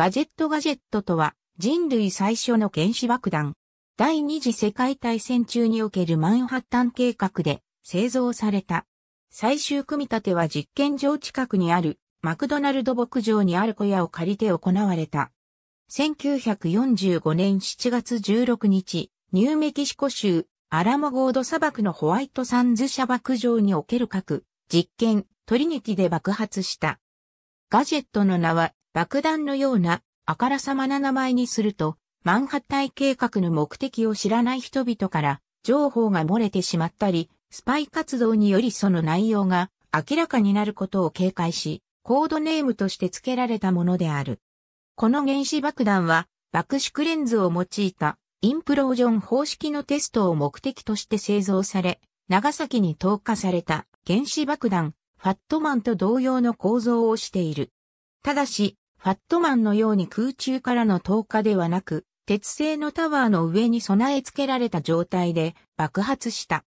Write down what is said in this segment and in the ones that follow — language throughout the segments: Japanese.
ガジェットガジェットとは人類最初の原子爆弾。第二次世界大戦中におけるマンハッタン計画で製造された。最終組み立ては実験場近くにあるマクドナルド牧場にある小屋を借りて行われた。1945年7月16日、ニューメキシコ州アラモゴード砂漠のホワイトサンズ社爆場における核実験トリニティで爆発した。ガジェットの名は爆弾のようなあからさまな名前にすると、マンハッタイ計画の目的を知らない人々から情報が漏れてしまったり、スパイ活動によりその内容が明らかになることを警戒し、コードネームとして付けられたものである。この原子爆弾は爆縮レンズを用いたインプロージョン方式のテストを目的として製造され、長崎に投下された原子爆弾ファットマンと同様の構造をしている。ただし、ファットマンのように空中からの投下ではなく、鉄製のタワーの上に備え付けられた状態で爆発した。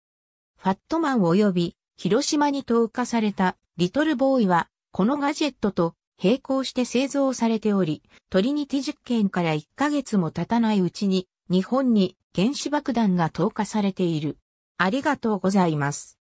ファットマン及び広島に投下されたリトルボーイは、このガジェットと並行して製造されており、トリニティ実験から1ヶ月も経たないうちに、日本に原子爆弾が投下されている。ありがとうございます。